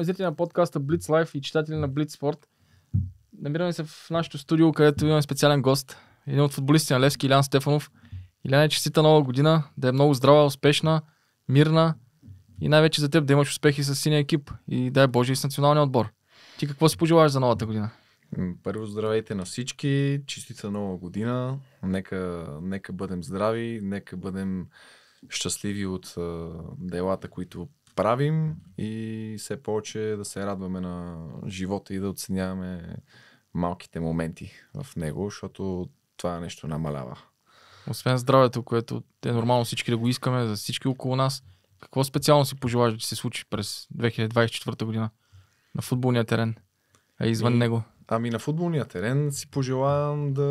уважаеми зрители на подкаста Blitz Life и читатели на Blitz Sport. Намираме се в нашото студио, където имаме специален гост. Един от футболистите на Левски, Илян Стефанов. Илян е честита нова година, да е много здрава, успешна, мирна и най-вече за теб да имаш успехи с синия екип и дай Боже и с националния отбор. Ти какво си пожелаваш за новата година? Първо здравейте на всички, честита нова година, нека, нека бъдем здрави, нека бъдем щастливи от а, делата, които правим и все повече да се радваме на живота и да оценяваме малките моменти в него, защото това нещо намалява. Освен здравето, което е нормално всички да го искаме за всички около нас, какво специално си пожелаваш да се случи през 2024 година на футболния терен, а извън и, ами, него? Ами на футболния терен си пожелавам да,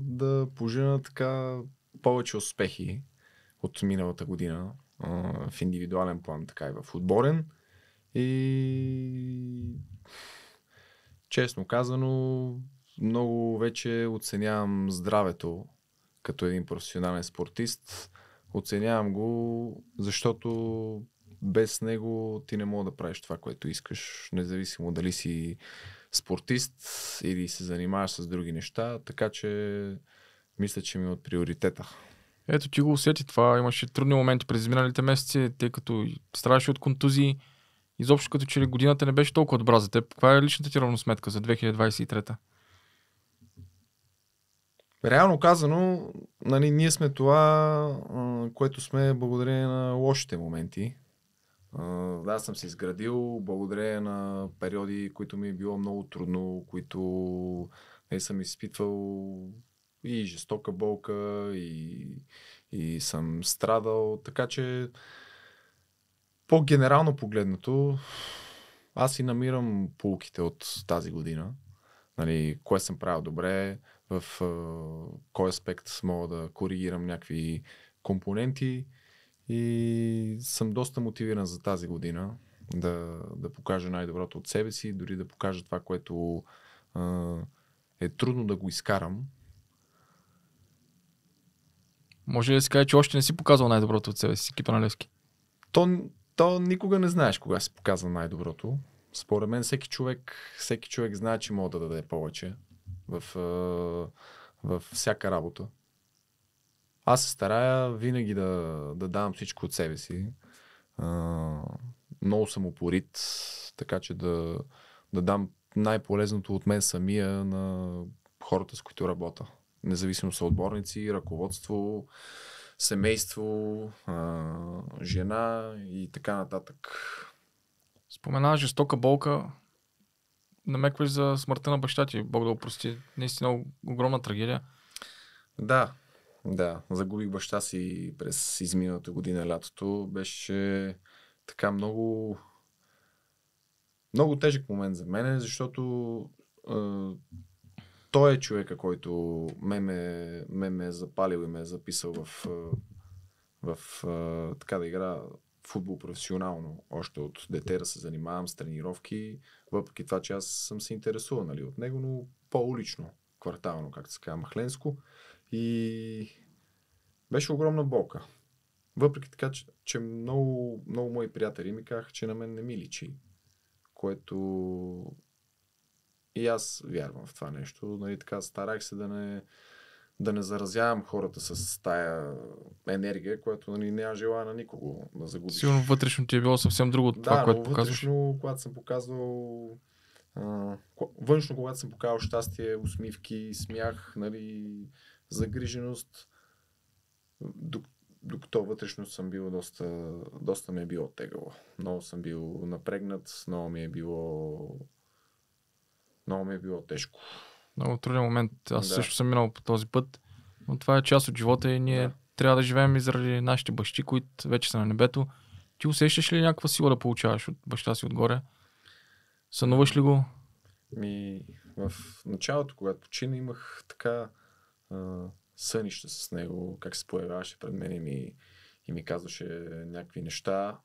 да пожена така повече успехи от миналата година в индивидуален план, така и в отборен. И честно казано, много вече оценявам здравето като един професионален спортист. Оценявам го, защото без него ти не мога да правиш това, което искаш, независимо дали си спортист или се занимаваш с други неща, така че мисля, че ми е от приоритета. Ето ти го усети това. Имаше трудни моменти през изминалите месеци, тъй като страдаше от контузии. Изобщо като че ли годината не беше толкова добра за теб. Каква е личната ти равносметка за 2023? Реално казано, нали, ние сме това, което сме благодарение на лошите моменти. Аз съм се изградил благодарение на периоди, които ми е било много трудно, които не нали, съм изпитвал и жестока болка, и, и съм страдал. Така че, по-генерално погледнато, аз и намирам полуките от тази година. Нали, кое съм правил добре, в кой аспект мога да коригирам някакви компоненти. И съм доста мотивиран за тази година да, да покажа най-доброто от себе си, дори да покажа това, което е трудно да го изкарам, може ли да си каже, че още не си показал най-доброто от себе си, екипа на Левски? То, то никога не знаеш кога си показва най-доброто. Според мен всеки човек, всеки човек знае, че може да даде повече в, в всяка работа. Аз се старая винаги да, да давам всичко от себе си. А, много съм упорит, така че да, да дам най-полезното от мен самия на хората, с които работя независимо са отборници, ръководство, семейство, а, жена и така нататък. Спомена жестока болка. Намекваш за смъртта на баща ти. Бог да опрости. Наистина огромна трагедия. Да, да. Загубих баща си през изминалата година лятото. Беше така много много тежък момент за мен, защото той е човека, който ме, ме, ме, ме е запалил и ме е записал в, в, в така да игра футбол професионално. Още от дете да се занимавам с тренировки, въпреки това, че аз съм се интересувал нали, от него, но по-улично, квартално, както се казва, махленско. И беше огромна болка. Въпреки така, че, че много, много мои приятели ми казаха, че на мен не ми личи, което и аз вярвам в това нещо. Нали, така, старах се да не, да не заразявам хората с тая енергия, която нали, няма желая на никого да загубиш. Сигурно вътрешно ти е било съвсем друго от да, това, да, което показваш. вътрешно, когато съм показвал а, външно, когато съм показал щастие, усмивки, смях, нали, загриженост, докато вътрешно съм бил доста, доста ми е било тегало, Много съм бил напрегнат, много ми е било много ми е било тежко. Много труден момент. Аз да. също съм минал по този път, но това е част от живота и ние да. трябва да живеем и заради нашите бащи, които вече са на небето. Ти усещаш ли някаква сила да получаваш от баща си отгоре? Сънуваш ли го? Ми, в началото, когато почина, имах така а, сънища с него, как се появяваше пред мен и ми, и ми казваше някакви неща.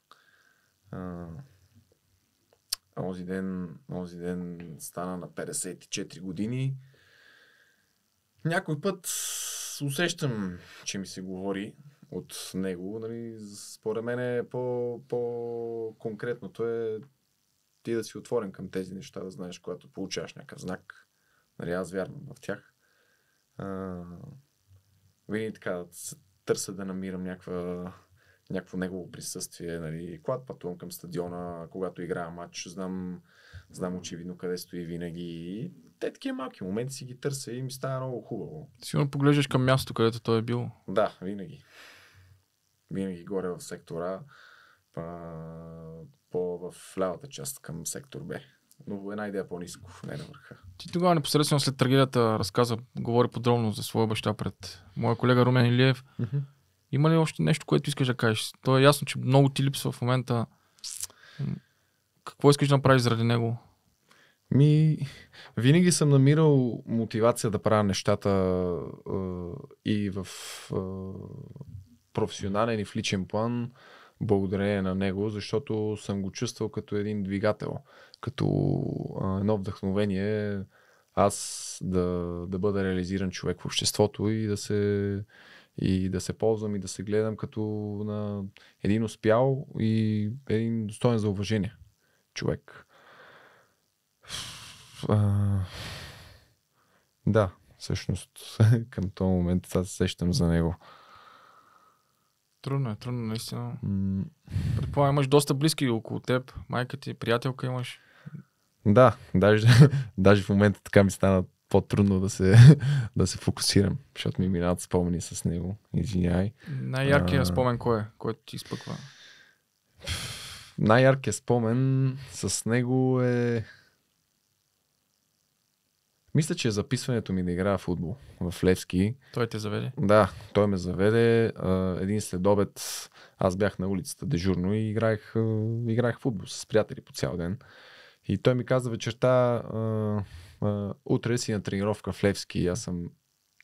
А, Онзи ден, онзи ден стана на 54 години. Някой път усещам, че ми се говори от него. Нали, според мен е по, по-конкретното е ти да си отворен към тези неща, да знаеш, когато получаваш някакъв знак. Нали, аз вярвам в тях. А, винаги така се търся да намирам някаква някакво негово присъствие. Нали, когато пътувам към стадиона, когато играя матч, знам, знам очевидно къде стои винаги. И те такива малки моменти си ги търся и ми става много хубаво. Сигурно поглеждаш към място, където той е бил. Да, винаги. Винаги горе в сектора, па, по в лявата част към сектор Б. Но една идея по-низко, не на върха. Ти тогава непосредствено след трагедията разказа, говори подробно за своя баща пред моя колега Румен Илиев. Mm-hmm. Има ли още нещо, което искаш да кажеш? То е ясно, че много ти липсва в момента. Какво искаш да направиш заради него? Ми, винаги съм намирал мотивация да правя нещата е, и в е, професионален и в личен план, благодарение на него, защото съм го чувствал като един двигател, като е, едно вдъхновение аз да, да бъда реализиран човек в обществото и да се и да се ползвам и да се гледам като на един успял и един достоен за уважение човек. А, да, всъщност към този момент сега се сещам за него. Трудно е, трудно наистина. Mm. Предполагам, имаш доста близки около теб. Майка ти, приятелка имаш. Да, даже, даже в момента така ми стана по-трудно да се, да се фокусирам, защото ми минават спомени с него. Извинявай. Най-яркият а... спомен кой е, който ти изпъква? Най-яркият спомен с него е... Мисля, че е записването ми да играя в футбол в Левски. Той те заведе? Да, той ме заведе. Един следобед аз бях на улицата дежурно и играех, играех футбол с приятели по цял ден. И той ми каза вечерта, а, утре си на тренировка в Левски и аз съм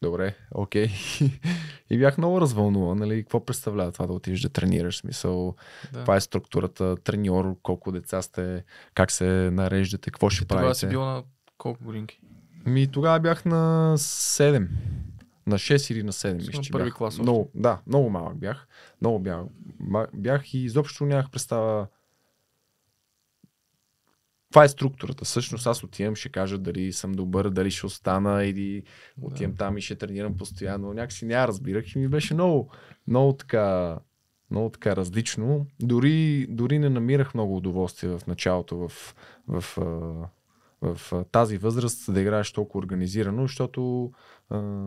добре, окей. Okay. и бях много развълнуван, нали, какво представлява това да отидеш да тренираш, смисъл, да. каква е структурата, треньор, колко деца сте, как се нареждате, какво ще правите. Тогава си бил на колко годинки? Ми тогава бях на 7. На 6 или на 7, мисля, първи бях. клас. Много, да, много малък бях. Много бях. Бях и изобщо нямах представа това е структурата. Същност аз отивам, ще кажа дали съм добър, дали ще остана или отивам да. там и ще тренирам постоянно. Някакси няма разбирах и ми беше много, много така много така различно. Дори, дори не намирах много удоволствие в началото в, в, в, в тази възраст да играеш толкова организирано, защото а,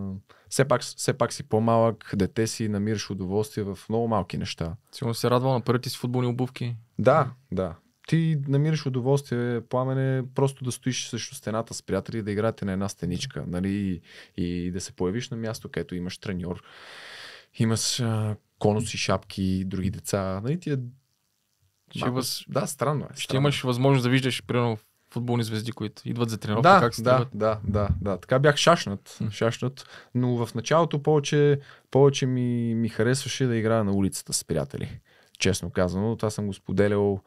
все, пак, все пак си по-малък, дете си, намираш удоволствие в много малки неща. Сигурно се радвал на първите си футболни обувки. Да, да ти намираш удоволствие, пламене, просто да стоиш срещу стената с приятели, и да играете на една стеничка, нали, и, и да се появиш на място, където имаш треньор, имаш а, конуси, шапки, други деца, нали, е... Ще Мам, въз... Да, странно е. Странно. Ще имаш възможност да виждаш, примерно, футболни звезди, които идват за тренировка, да, как се да, да, да, да. Така бях шашнат, mm. шашнат, но в началото повече, повече ми, ми харесваше да играя на улицата с приятели. Честно казано, това съм го споделял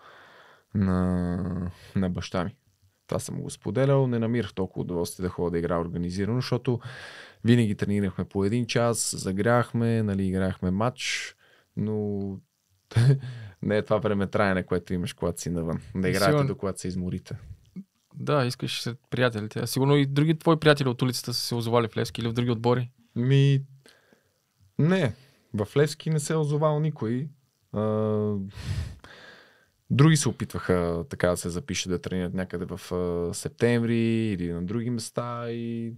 на, на баща ми. Това съм го споделял. Не намирах толкова удоволствие да ходя да игра организирано, защото винаги тренирахме по един час, загряхме, нали, играхме матч, но не е това време траяне, което имаш, когато си навън. Да играете, Сигурно... когато се изморите. Да, искаш сред приятелите. А сигурно и други твои приятели от улицата са се озовали в Левски или в други отбори? Ми, не. В Левски не се е озовал никой. А... Други се опитваха така да се запишат да тренират някъде в а, септември или на други места и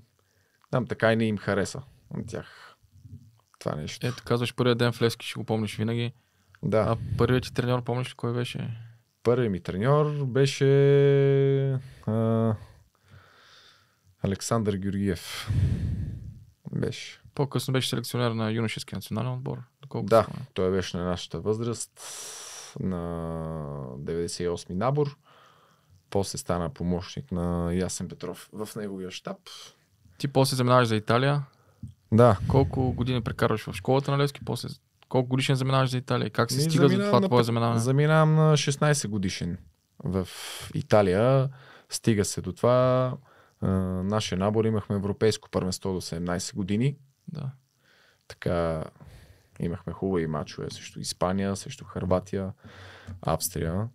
там така и не им хареса на тях това нещо. Ето, казваш първият ден в Левски, ще го помниш винаги. Да. А първият ти треньор, помниш ли кой беше? Първият ми треньор беше а, Александър Георгиев. Беше. По-късно беше селекционер на юношеския национален отбор. да, той беше на нашата възраст на 98-ми набор. После стана помощник на Ясен Петров в неговия щаб. Ти после заминаваш за Италия. Да. Колко години прекарваш в школата на Левски, после колко годишен заминаваш за Италия? Как се стига за това на... твое заминаване? Заминавам на 16 годишен в Италия. Стига се до това. А, нашия набор имахме европейско първенство до 17 години. Да. Така Имахме хубави мачове срещу Испания, срещу Харватия, Австрия.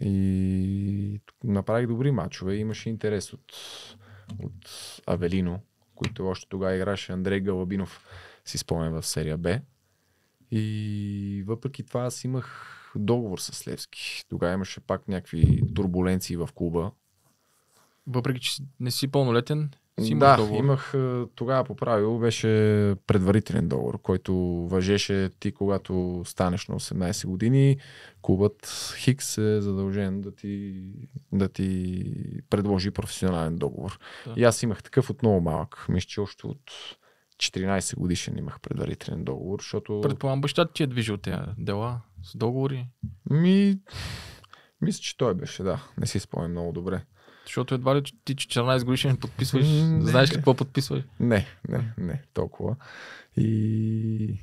И направих добри мачове. Имаше интерес от, от Авелино, който още тогава играше Андрей Галабинов, си спомням в серия Б. И въпреки това аз имах договор с Левски. Тогава имаше пак някакви турбуленции в клуба. Въпреки, че не си пълнолетен, си да, договор. имах тогава по правило беше предварителен договор, който въжеше ти когато станеш на 18 години, клубът Хикс е задължен да ти, да ти предложи професионален договор. Да. И аз имах такъв от много малък, мисля, че още от 14 годишен имах предварителен договор, защото... Предполагам, баща ти е движил тези дела с договори? Ми... Мисля, че той беше, да. Не си спомням много добре. Защото едва ли ти 14 годишен подписваш, не, знаеш ли какво подписваш? Не, не, не, толкова. И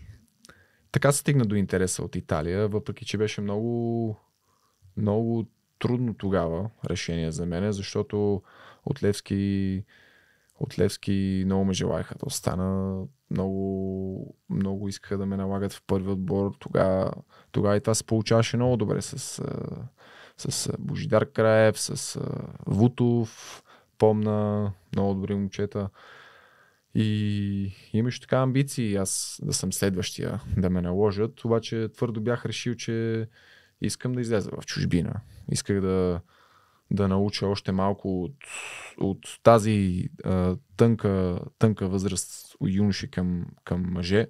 така стигна до интереса от Италия, въпреки че беше много, много трудно тогава решение за мен, защото от Левски, от Левски много ме желаяха да остана. Много, много искаха да ме налагат в първи отбор. Тогава, тогава и това се получаваше много добре с, с Божидар Краев, с Вутов, помна, много добри момчета. И имаше така амбиции аз да съм следващия, да ме наложат, обаче твърдо бях решил, че искам да излеза в чужбина. Исках да, да науча още малко от, от тази а, тънка, тънка възраст от юноши към, към мъже.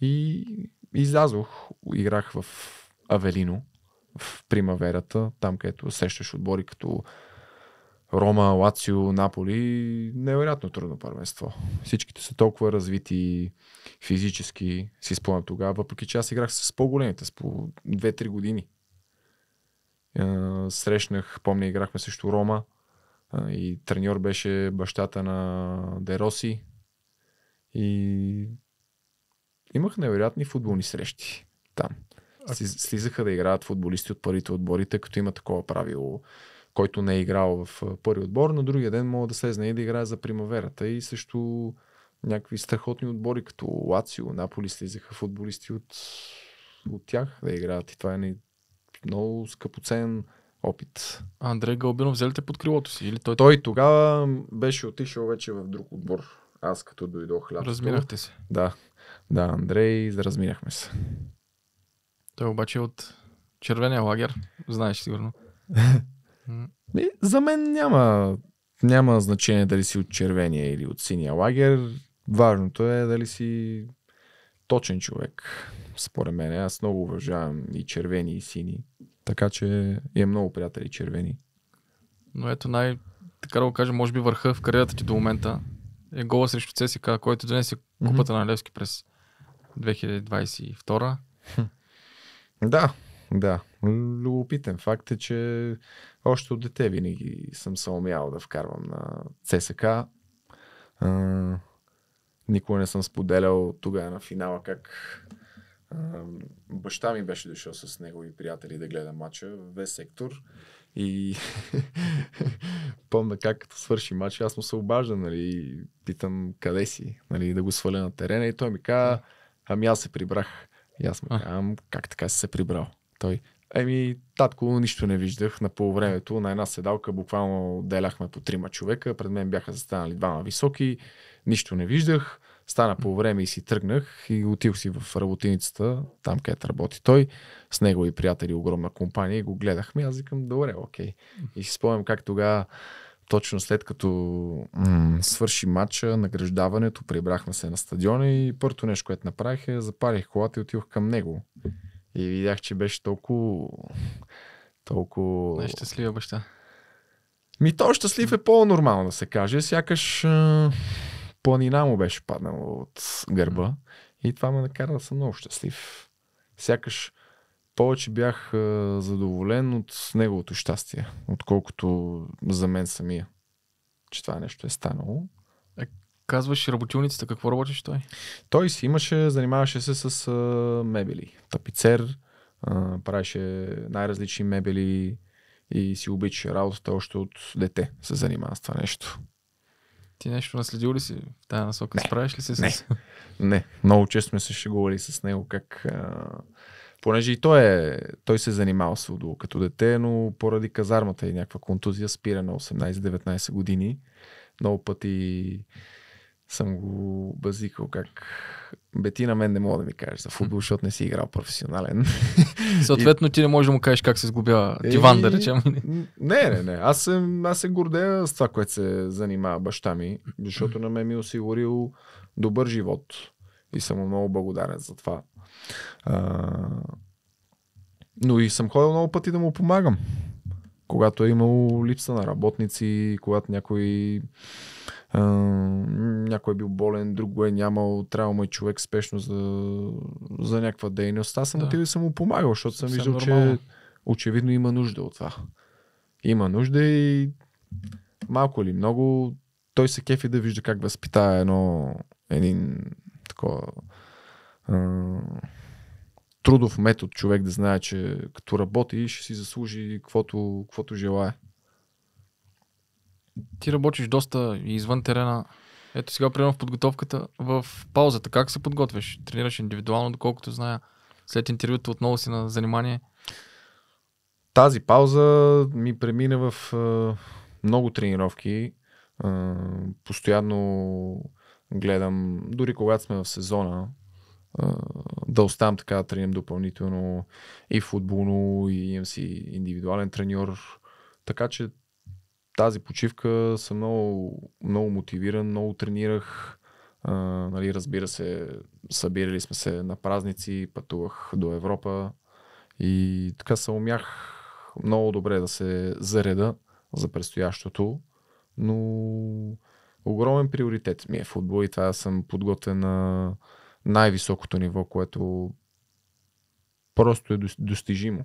И излязох, играх в Авелино в примаверата, там където срещаш отбори като Рома, Лацио, Наполи, невероятно трудно първенство. Всичките са толкова развити физически, си спомням тогава, въпреки че аз играх с по-големите, с по 2-3 години. Срещнах, помня, играхме срещу Рома и треньор беше бащата на Дероси и имах невероятни футболни срещи там слизаха да играят футболисти от първите отбори, тъй като има такова правило, който не е играл в първи отбор, на другия ден мога да слезне и да играе за примаверата и също някакви страхотни отбори, като Лацио, Наполи слизаха футболисти от, от тях да играят и това е много скъпоценен опит. Андрей Гълбинов взели под крилото си? Или той... той тогава беше отишъл вече в друг отбор. Аз като дойдох лято. Разминахте се. Да, да, Андрей, разминахме се. Той обаче е от червения лагер, знаеш сигурно. За мен няма, няма значение дали си от червения или от синия лагер. Важното е дали си точен човек. Според мен, аз много уважавам и червени, и сини. Така че е много приятели червени. Но ето най, така да го кажа, може би върха в кариерата ти до момента е гола срещу ЦСКА, който донесе купата mm-hmm. на Левски през 2022. Да, да. Любопитен факт е, че още от дете винаги съм се умял да вкарвам на ЦСК. А, никога не съм споделял тогава на финала как а, баща ми беше дошъл с негови приятели да гледа матча в В-сектор и помня как като свърши матч, аз му се обаждам, нали, питам къде си, нали, да го сваля на терена и той ми каза, ами аз се прибрах. И аз му казвам, как така си се прибрал? Той, еми, татко, нищо не виждах. На полувремето на една седалка буквално деляхме по трима човека. Пред мен бяха застанали двама високи. Нищо не виждах. Стана по време и си тръгнах и отих си в работиницата, там където работи той, с негови приятели, огромна компания и го гледахме. Аз викам, добре, окей. И си спомням как тогава точно след като м- свърши матча, награждаването, прибрахме се на стадиона и първото нещо, което направих е запарих колата и отидох към него. И видях, че беше толкова... толкова... Нещастлива е баща. Ми то щастлив е по-нормално да се каже. Сякаш а, планина му беше паднала от гърба. И това ме накара да съм много щастлив. Сякаш повече бях задоволен от неговото щастие, отколкото за мен самия, че това нещо е станало. А, е, казваш работилницата, какво работиш той? Той си имаше, занимаваше се с мебели. Тапицер, правеше най-различни мебели и си обича работата още от дете се занимава с това нещо. Ти нещо наследил ли си в тази насока? Не, Справиш ли се с... Не, не. Много често сме се шегували с него как... А понеже и той, е, той се е занимавал с водо като дете, но поради казармата и някаква контузия спира на 18-19 години. Много пъти съм го базикал как Бети на мен не мога да ми кажеш за футбол, защото не си играл професионален. Съответно ти не можеш да му кажеш как се сгубя е, диван, да речем. Не, не, не. Аз се, аз се гордея с това, което се занимава баща ми, защото на мен ми е осигурил добър живот и съм много благодарен за това. А, но и съм ходил много пъти да му помагам. Когато е имало липса на работници, когато някой, а, някой е бил болен, друг го е нямал, трябва му е човек спешно за, за някаква дейност. Аз съм да. отивал и съм му помагал, защото съм виждал, че очевидно има нужда от това. Има нужда и малко или много той се кефи да вижда как възпитава едно, един такова трудов метод човек да знае, че като работи ще си заслужи каквото, каквото желая. Ти работиш доста и извън терена. Ето сега, приема в подготовката, в паузата, как се подготвяш? Тренираш индивидуално, доколкото зная. След интервюто отново си на занимание. Тази пауза ми премина в много тренировки. постоянно гледам, дори когато сме в сезона, да оставам така да тренирам допълнително и футболно, и имам си индивидуален треньор. Така че тази почивка съм много, много мотивиран, много тренирах. А, нали, разбира се, събирали сме се на празници, пътувах до Европа и така се умях много добре да се зареда за предстоящото, но огромен приоритет ми е футбол и това съм подготвен на най-високото ниво, което просто е достижимо.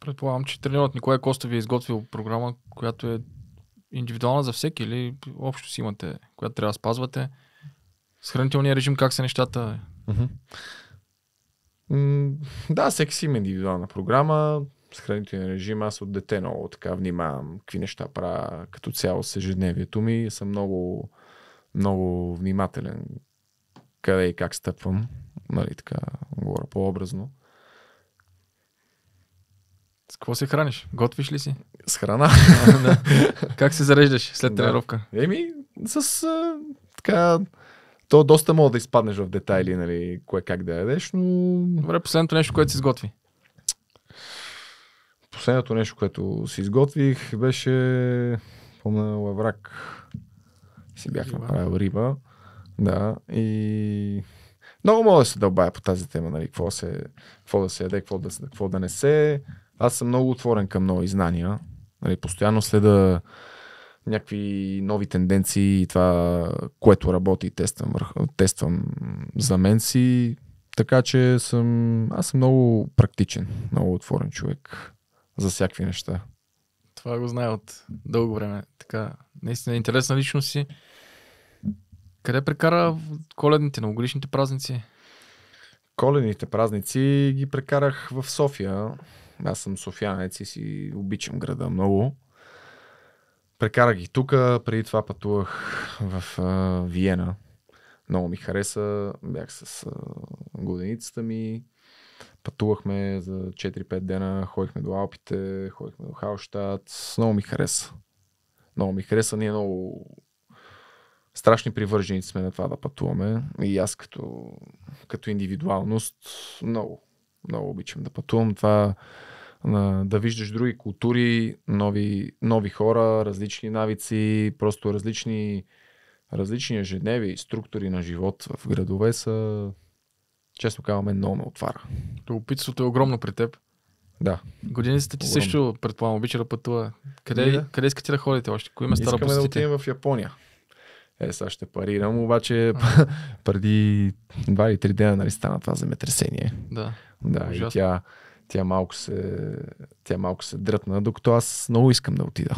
Предполагам, че тренерът Николай ви е изготвил програма, която е индивидуална за всеки или общо си имате, която трябва да спазвате. С хранителния режим как са нещата? да, всеки си има индивидуална програма. С хранителния режим аз от дете много така внимавам какви неща правя като цяло с ежедневието ми. Съм много, много внимателен къде и как стъпвам. Нали, така, говоря по-образно. С какво се храниш? Готвиш ли си? С храна. А, да. как се зареждаш след тренировка? Да. Еми, с а, така... То доста мога да изпаднеш в детайли, нали, кое как да ядеш, но... Добре, последното нещо, което си изготви. Последното нещо, което си изготвих, беше, Помня, лаврак. Си бях риба. направил риба. Да, и много мога да се дълбая по тази тема, нали, какво, се, какво да се яде, какво да, какво да не се. Аз съм много отворен към нови знания. Нали, постоянно следа някакви нови тенденции и това, което работи тествам, тествам за мен си. Така че съм, аз съм много практичен, много отворен човек за всякакви неща. Това го знае от дълго време. Така, наистина интересна личност си. Къде прекара коледните, новогодишните празници? Коледните празници ги прекарах в София. Аз съм софиянец и си обичам града много. Прекарах ги тук, преди това пътувах в а, Виена. Много ми хареса, бях с а, годеницата ми, пътувахме за 4-5 дена, ходихме до Алпите, ходихме до Халштадт, много ми хареса. Много ми хареса, ние много страшни привърженици сме на това да пътуваме. И аз като, като индивидуалност много, много обичам да пътувам. Това да виждаш други култури, нови, нови хора, различни навици, просто различни, различни ежедневи структури на живот в градове са, честно казваме, много ме отвара. Любопитството е огромно при теб. Да. Годиницата ти също, предполагам, обича да пътува. Къде, да. къде искате да ходите още? Кои места да посетите? Искаме да отидем в Япония. Е, сега ще парирам, обаче а. преди 2 или 3 дена нали, стана това земетресение. Да. Да, Ужасно. и тя, тя, малко се, тя малко се дръпна, докато аз много искам да отида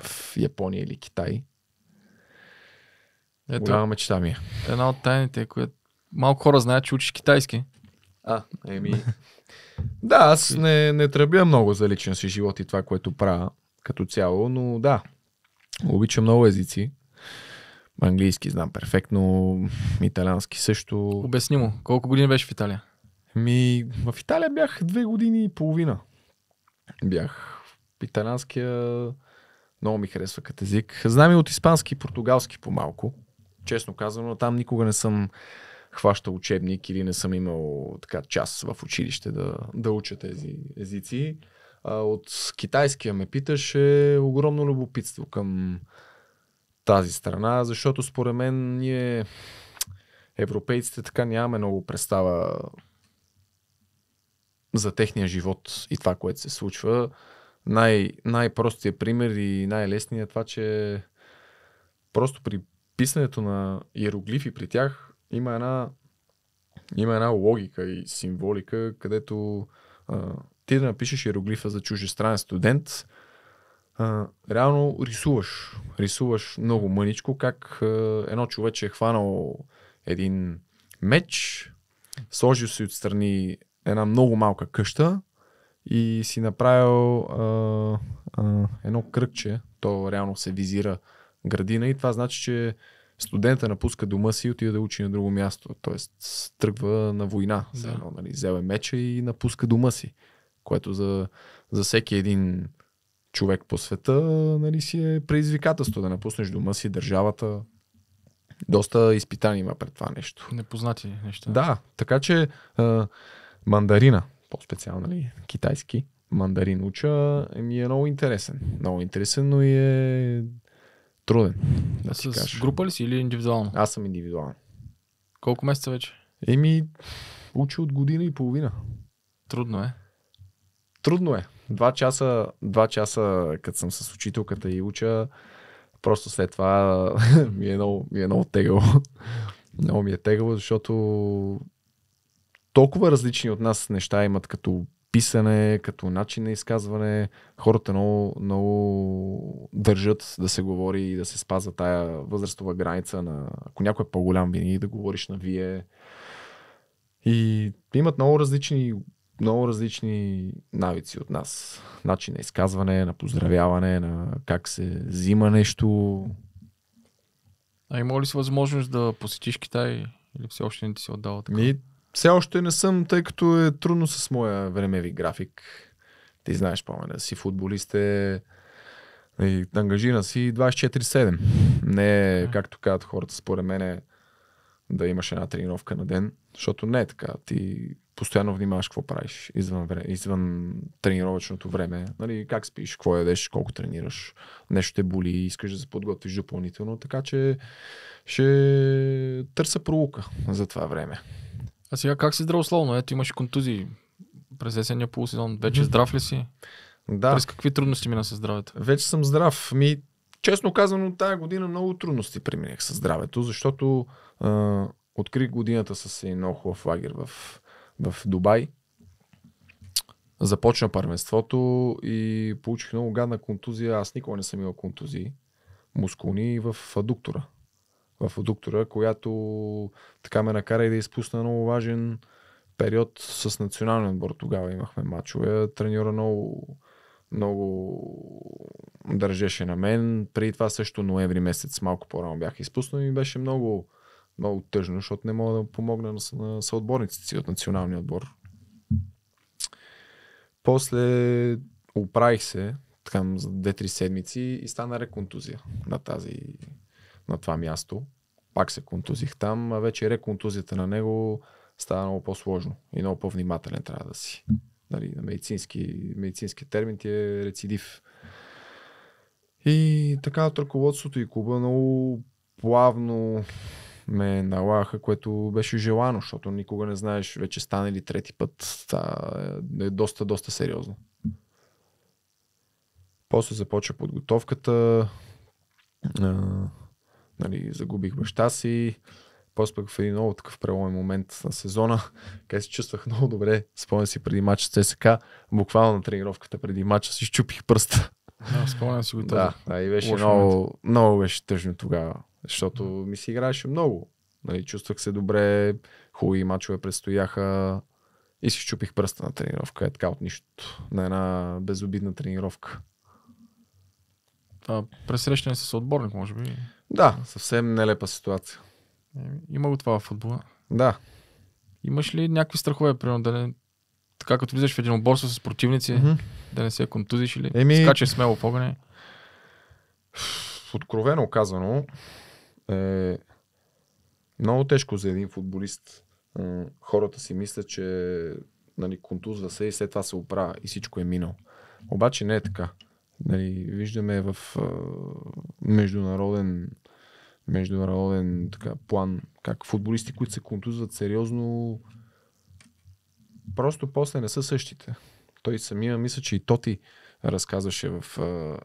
в Япония или Китай. Ето, Голяма мечта ми е. Една от тайните, която малко хора знаят, че учиш китайски. А, еми. да, аз не, не тръбя много за личен си живот и това, което правя като цяло, но да, обичам много езици. Английски знам перфектно, италиански също. Обясни му, колко години беше в Италия? Ми, в Италия бях две години и половина. Бях в италианския, много ми харесва като език. Знам и от испански и португалски по-малко. Честно казано, но там никога не съм хващал учебник или не съм имал така час в училище да, да уча тези езици. А, от китайския ме питаше огромно любопитство към тази страна, защото според мен ние европейците така нямаме много представа за техния живот и това, което се случва. Най- най-простият пример и най-лесният е това, че просто при писането на иероглифи при тях има една, има една логика и символика, където а, ти да напишеш иероглифа за чужестранен студент – а, реално рисуваш. Рисуваш много мъничко, как а, едно човече е хванал един меч, сложил си отстрани една много малка къща и си направил а, а, едно кръгче. То реално се визира градина и това значи, че студента напуска дома си и отива да учи на друго място. Тоест, тръгва на война. Да. Едно, нали, вземе меча и напуска дома си. Което за, за всеки един човек по света, нали, си е предизвикателство да напуснеш дома си, държавата. Доста изпитания има пред това нещо. Непознати неща. Да, така че а, мандарина, по-специално, нали, китайски, мандарин уча, ми е много интересен. Много интересен, но и е труден. Да а с кажа. група ли си или индивидуално? Аз съм индивидуален. Колко месеца вече? Еми, уча от година и половина. Трудно е. Трудно е. Два часа, два часа като съм с учителката и уча, просто след това ми е много, ми е много тегало. много ми е тегало, защото толкова различни от нас неща имат като писане, като начин на изказване. Хората много, много държат да се говори и да се спазва тая възрастова граница на ако някой е по-голям винаги да говориш на вие. И имат много различни много различни навици от нас. Начин на изказване, на поздравяване, на как се взима нещо. А има ли си възможност да посетиш Китай или все още не ти се отдал така? Ми, все още не съм, тъй като е трудно с моя времеви график. Ти знаеш, да си футболист е и ангажира си 24-7. Не, е, е, както казват хората, според мен е да имаш една тренировка на ден, защото не е така. Ти постоянно внимаваш какво правиш извън, вре, извън тренировъчното време. Нали, как спиш, какво ядеш, колко тренираш, нещо те боли, искаш да се подготвиш допълнително, така че ще търся пролука за това време. А сега как си здравословно? Ето имаш контузии през есения полусезон. Вече здрав ли си? Да. През какви трудности мина със здравето? Вече съм здрав. Ми, честно казано, тази година много трудности преминах със здравето, защото а, открих годината с един много хубав лагер в в Дубай. Започна първенството и получих много гадна контузия. Аз никога не съм имал контузии. Мускулни в адуктора. В адуктора, която така ме накара и да изпусна много важен период с националния отбор. Тогава имахме матчове. Треньора много, много държеше на мен. Преди това също ноември месец, малко по-рано бях изпуснал и беше много много тъжно, защото не мога да помогна на, на съотборниците си от националния отбор. После оправих се така за 2-3 седмици и стана реконтузия на, тази, на това място. Пак се контузих там, а вече реконтузията на него става много по-сложно и много по-внимателен трябва да си. Нали, на медицински, медицински термин ти е рецидив. И така от ръководството и клуба много плавно ме налагаха, което беше желано, защото никога не знаеш, вече стане ли трети път. Та е доста, доста сериозно. После започва подготовката. А, нали, загубих баща си. После пък в един много такъв преломен момент на сезона, къде се чувствах много добре. Спомням си преди мача с ССК. буквално на тренировката преди мача си щупих пръста. Да, спомням си го Да, да и беше много, момент. много беше тъжно тогава. Защото ми се играеше много. Нали, чувствах се добре, хубави мачове предстояха и си щупих пръста на тренировка. Е така от нищото. На една безобидна тренировка. А, пресрещане с отборник, може би. Да, съвсем нелепа ситуация. Е, има го това в футбола? Да. Имаш ли някакви страхове, примерно да не... Така като влизаш в един отбор с противници, mm-hmm. да не се контузиш или Еми... скачаш смело в огъня? Откровено казано, е много тежко за един футболист. Хората си мислят, че нали, контузва се и след това се оправя и всичко е минало. Обаче не е така. Нали, виждаме в международен, международен така, план как футболисти, които се контузват сериозно, просто после не са същите. Той самия, мисля, че и Тоти разказваше в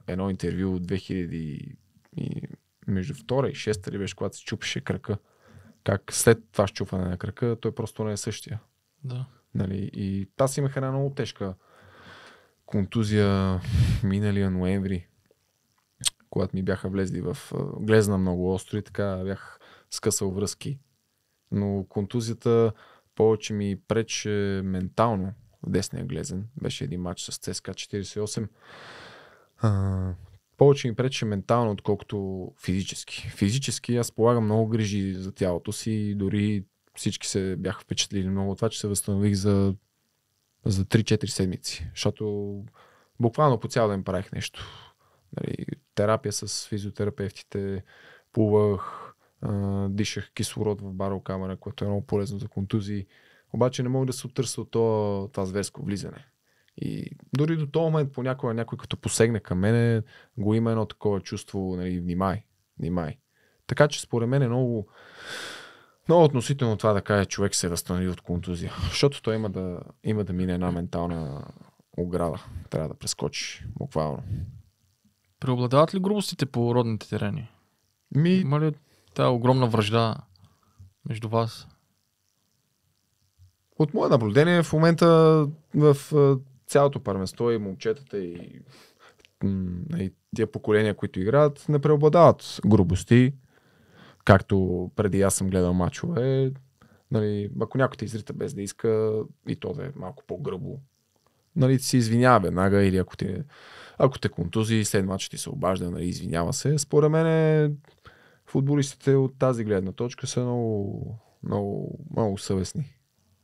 едно интервю от 2000 и между втора и шеста ли беше, когато се чупеше крака. Как след това щупване на крака, той просто не е същия. Да. Нали? И аз имах една много тежка контузия миналия ноември, когато ми бяха влезли в... Глезна много остро и така бях скъсал връзки. Но контузията повече ми прече ментално в десния глезен. Беше един матч с ЦСКА 48. А, повече ми пречи ментално, отколкото физически. Физически аз полагам много грижи за тялото си и дори всички се бяха впечатлили много от това, че се възстанових за, за 3-4 седмици. Защото буквално по цял ден правих нещо. Нали, терапия с физиотерапевтите, плувах, а, дишах кислород в барокамера, което е много полезно за контузии. Обаче не мога да се оттърся от това, това зверско влизане. И дори до този момент понякога някой като посегне към мене, го има едно такова чувство, нали, внимай, внимай. Така че според мен е много, много относително това да каже човек се възстанови от контузия, защото той има да, има да мине една ментална ограда. Трябва да прескочи, буквално. Преобладават ли грубостите по родните терени? Ми... Има ли тази огромна връжда между вас? От мое наблюдение в момента в цялото първенство и момчетата и, и тия поколения, които играят, не преобладават грубости, както преди аз съм гледал мачове. Нали, ако някой те изрита без да иска и то да е малко по-гръбо, нали, се извинява веднага или ако те, ако те контузи, след мача ти се обажда, нали, извинява се. Според мен футболистите от тази гледна точка са много, много, много съвестни.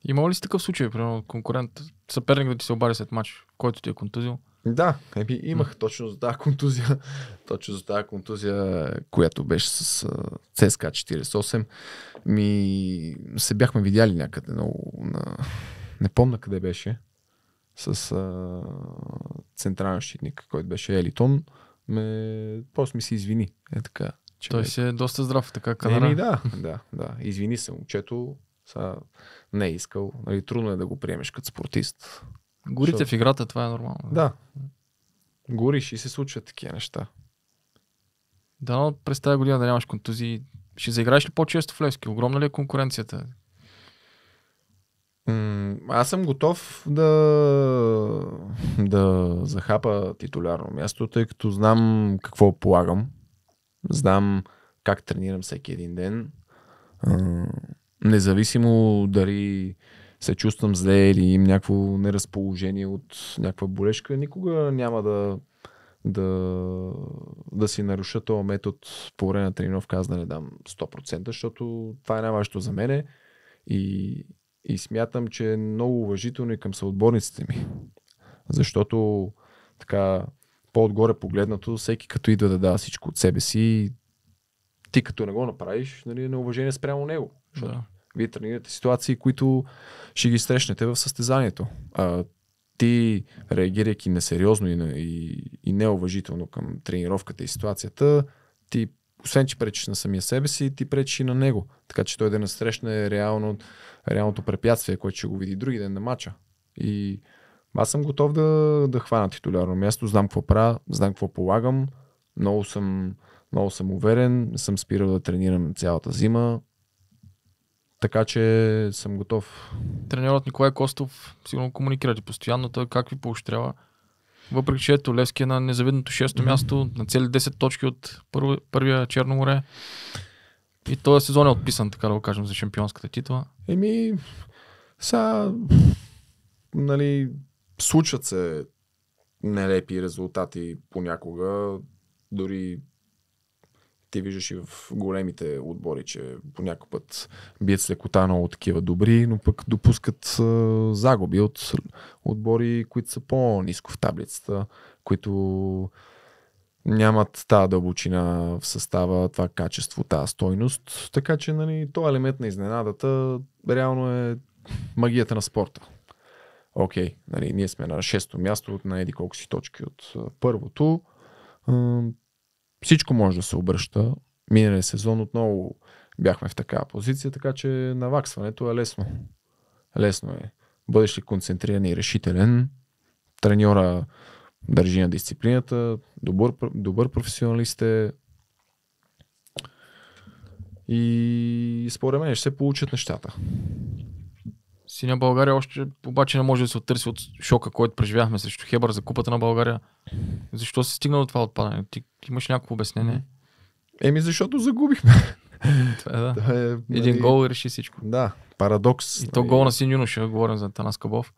Има ли си такъв случай, примерно конкурент, съперник да ти се обади след матч, който ти е контузил? Да, еми, имах точно за тази контузия, точно за тази контузия, която беше с ЦСК 48. Ми се бяхме видяли някъде много на... Не помна къде беше. С uh, централен щитник, който беше Елитон. Ме... Просто ми се извини. Е така. Че Той си е доста здрав, така казвам. Еми да, да, да. Извини се, момчето. Са, не е искал. Нали, трудно е да го приемеш като спортист. Горите Шо... в играта, това е нормално. Да. Гориш и се случват такива неща. Да, но през тази година да нямаш контузии. Ще заиграеш ли по-често в Левски? Огромна ли е конкуренцията? аз съм готов да, да захапа титулярно място, тъй като знам какво полагам. Знам как тренирам всеки един ден. Независимо дали се чувствам зле или им някакво неразположение от някаква болешка, никога няма да, да, да си наруша този метод по време на тренировка, аз да не дам 100%, защото това е най-важното за мене и, и смятам, че е много уважително и към съотборниците ми. Защото така по-отгоре погледнато, всеки като идва да дава всичко от себе си, ти като не го направиш, нали, е неуважение спрямо него да. вие тренирате ситуации, които ще ги срещнете в състезанието. А, ти, реагирайки несериозно и, и, и неуважително към тренировката и ситуацията, ти освен, че пречиш на самия себе си, ти пречиш и на него. Така че той да не срещне реално, реалното препятствие, което ще го види други ден на мача. И аз съм готов да, да хвана титулярно място, знам какво правя, знам какво полагам, много съм, много съм уверен, съм спирал да тренирам цялата зима, така че съм готов. Тренерът Николай Костов, сигурно комуникирате постоянно, той как ви поощрява. Въпреки че ето Левски е на незавидното 6-то място, на цели 10 точки от първи, първия Черно море. И този сезон е отписан, така да го кажем, за шампионската титла. Еми, са, нали, случват се нелепи резултати понякога. Дори ти виждаш и в големите отбори, че по някакъв път бият с лекота много такива добри, но пък допускат а, загуби от отбори, които са по-низко в таблицата, които нямат тази дълбочина в състава, това качество, тази стойност. Така че нали, този елемент на изненадата реално е магията на спорта. Окей, okay, нали, ние сме на 6-то място на еди колко си точки от първото всичко може да се обръща. Миналия сезон отново бяхме в такава позиция, така че наваксването е лесно. Лесно е. Бъдеш ли концентриран и решителен, треньора държи на дисциплината, добър, добър професионалист е и според мен ще се получат нещата. Синя България още обаче не може да се оттърси от шока, който преживяхме срещу Хебър за купата на България. Защо се стигна до това отпадане? Ти, имаш някакво обяснение? Еми, защото загубихме. Това е, да. Това е, нали... Един гол и реши всичко. Да, парадокс. И то гол на Син Юноша, говорим за Танас Кабов.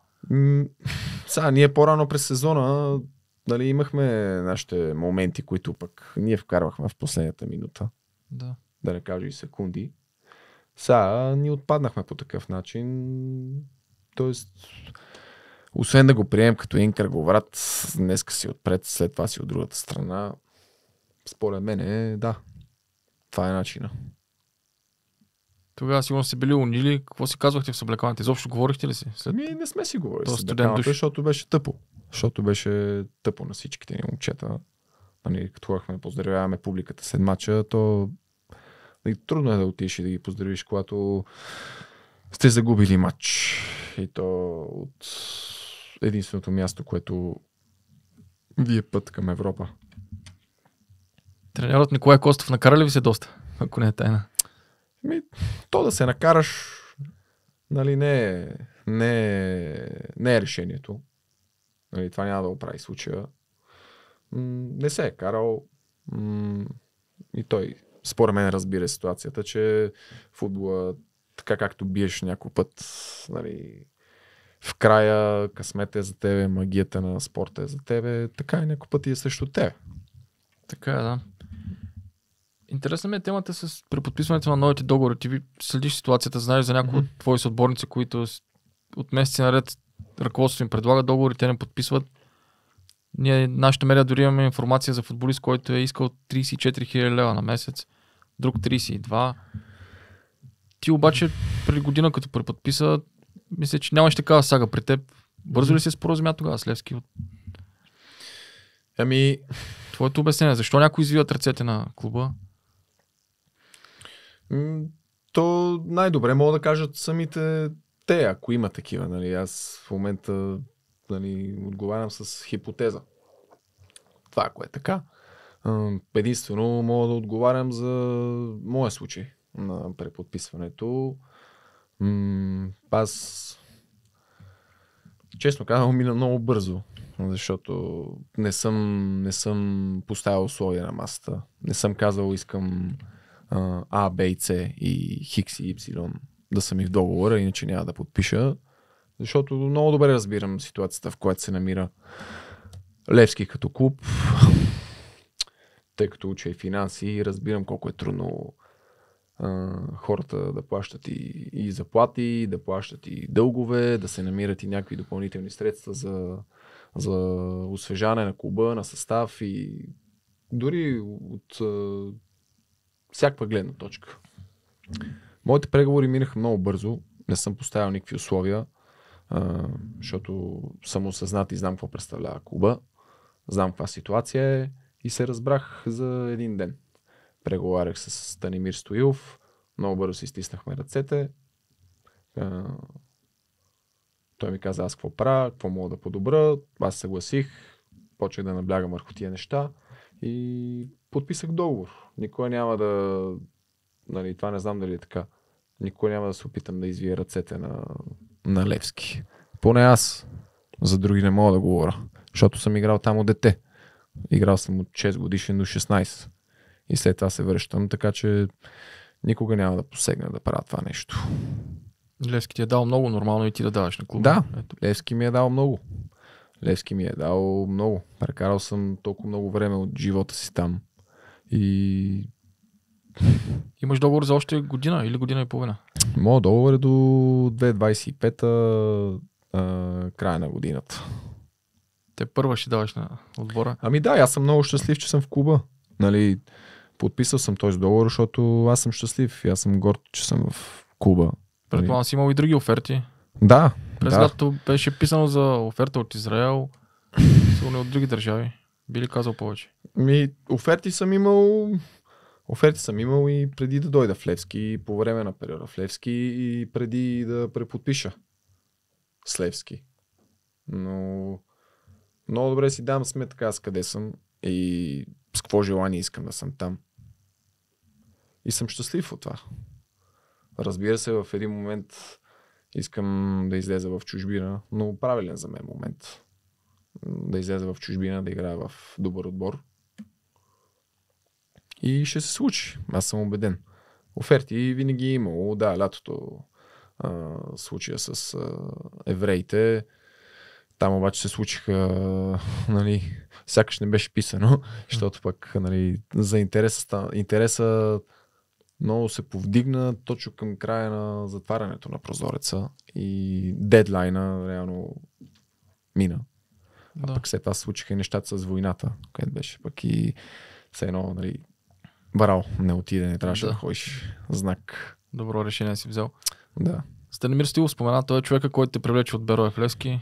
сега, ние по-рано през сезона нали, имахме нашите моменти, които пък ние вкарвахме в последната минута. Да. Да не кажа и секунди. Сега ни отпаднахме по такъв начин. Тоест, освен да го приемем като един кръговрат, днеска си отпред, след това си от другата страна, според мен е да. Това е начина. Тогава сигурно сте били унили. Какво си казвахте в съблекалната? Изобщо говорихте ли си? След... Ми, не сме си говорили. То студент душ. Защото беше тъпо. Защото беше тъпо на всичките ни момчета. Нали, като ходихме, поздравяваме публиката след мача, то Нали, трудно е да отиш и да ги поздравиш, когато сте загубили матч. И то от единственото място, което Ви е път към Европа. Тренерът Николай Костов накара ли ви се доста, ако не е тайна? Ми, то да се накараш, нали, не е, не е, не е решението. Нали, това няма да го прави случая. М- не се е карал. М- и той според мен разбира ситуацията, че футбола, така както биеш някой път, нали, в края късмет е за тебе, магията на спорта е за тебе, така и някой път и е също те. Така е, да. Интересна ми е темата с преподписването на новите договори. Ти ви следиш ситуацията, знаеш за някои mm-hmm. от твои съотборници, които от месеци наред ръководството им предлага договори, те не подписват. Ние, нашата медиа дори имаме информация за футболист, който е искал 34 000 лева на месец друг 32. Ти обаче преди година, като преподписа, мисля, че нямаш такава сага при теб. Бързо ли се споразумя тогава с Левски? Ами, твоето обяснение, защо някой извиват ръцете на клуба? То най-добре могат да кажат самите те, ако има такива. Нали? Аз в момента нали, отговарям с хипотеза. Това, ако е така. Единствено мога да отговарям за моя случай на преподписването. Аз честно казвам, мина много бързо, защото не съм, не съм поставил условия на масата. Не съм казал, искам А, Б и С и Хикс и Y да са ми в договора, иначе няма да подпиша. Защото много добре разбирам ситуацията, в която се намира Левски като клуб, тъй като уча и финанси и разбирам колко е трудно а, хората да плащат и, и заплати, да плащат и дългове, да се намират и някакви допълнителни средства за, за освежаване на клуба, на състав и дори от а, всяка гледна точка. Моите преговори минаха много бързо, не съм поставил никакви условия, а, защото съм осъзнат и знам какво представлява клуба, знам каква ситуация е и се разбрах за един ден. Преговарях с Станимир Стоилов, много бързо си стиснахме ръцете. той ми каза аз какво правя, какво мога да подобра. Аз съгласих, Почех да наблягам върху тия неща и подписах договор. Никой няма да... Нали, това не знам дали е така. Никой няма да се опитам да извия ръцете на, на Левски. Поне аз. За други не мога да говоря, защото съм играл там от дете. Играл съм от 6 годишен до 16. И след това се връщам, така че никога няма да посегна да правя това нещо. Левски ти е дал много, нормално и ти да даваш на клуба. Да, Ето. Левски ми е дал много. Левски ми е дал много. Прекарал съм толкова много време от живота си там. И... Имаш договор за още година или година и половина? Моят договор е до 2025 края на годината. Те първа ще даваш на отбора. Ами да, аз съм много щастлив, че съм в клуба. Нали, подписал съм този договор, защото аз съм щастлив и аз съм горд, че съм в клуба. Предполагам си имал и други оферти. Да. През да. беше писано за оферта от Израел, сигурно от други държави. Би ли казал повече? Ми, оферти съм имал Оферти съм имал и преди да дойда в Левски, и по време на периода в Левски, и преди да преподпиша с Левски. Но много добре си дам сметка аз къде съм и с какво желание искам да съм там. И съм щастлив от това. Разбира се, в един момент искам да излеза в чужбина, но правилен за мен момент. Да излеза в чужбина, да играя в добър отбор. И ще се случи. Аз съм убеден. Оферти винаги е имало. Да, лятото а, случая с а, евреите там обаче се случиха, нали, сякаш не беше писано, защото пък нали, за интереса, интереса много се повдигна точно към края на затварянето на прозореца и дедлайна реално мина. Да. пък след това случиха и нещата с войната, където беше пък и все едно, нали, барал не отиде, не трябваше да, да ходиш знак. Добро решение си взел. Да. Станимир Стилов спомена, той е човека, който те привлече от Бероев Левски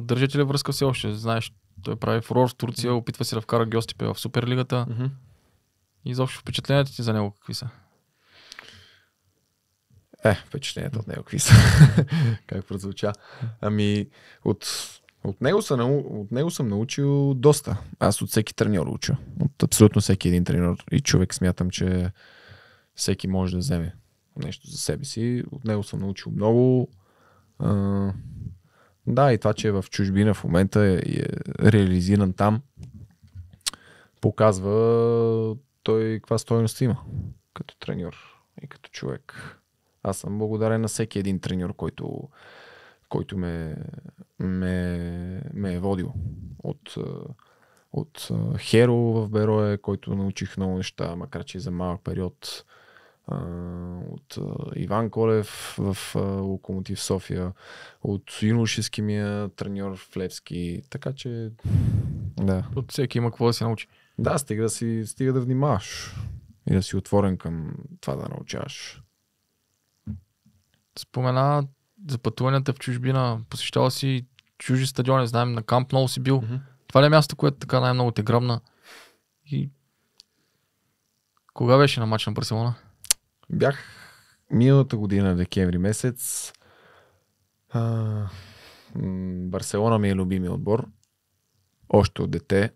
поддържате ли връзка все още? Знаеш, той прави фурор в Турция, опитва се да вкара Гьостипе в Суперлигата. Mm-hmm. Изобщо впечатленията ти за него какви са? Е, впечатленията от него какви са? как прозвуча? Ами, от, от, него са, от него съм научил доста. Аз от всеки треньор уча. От абсолютно всеки един треньор и човек смятам, че всеки може да вземе нещо за себе си. От него съм научил много. А, да, и това, че е в чужбина в момента е, е реализиран там, показва той каква стоеност има като треньор и като човек. Аз съм благодарен на всеки един треньор, който, който ме, ме, ме е водил. От, е, от е, Херо в Берое, който научих много неща, макар че за малък период от Иван Колев в Локомотив София, от юношеския треньор в Левски, така че да. От всеки има какво да се научи. Да, стига да, си, стига да внимаваш и да си отворен към това да научаваш. Спомена за пътуванията в чужбина, посещава си чужи стадиони, знаем на Камп Ноу си бил. Mm-hmm. Това ли е място, което така най-много те гръмна? И... Кога беше на матч на Барселона? Бях миналата година, декември месец. А, Барселона ми е любимия отбор. Още от дете.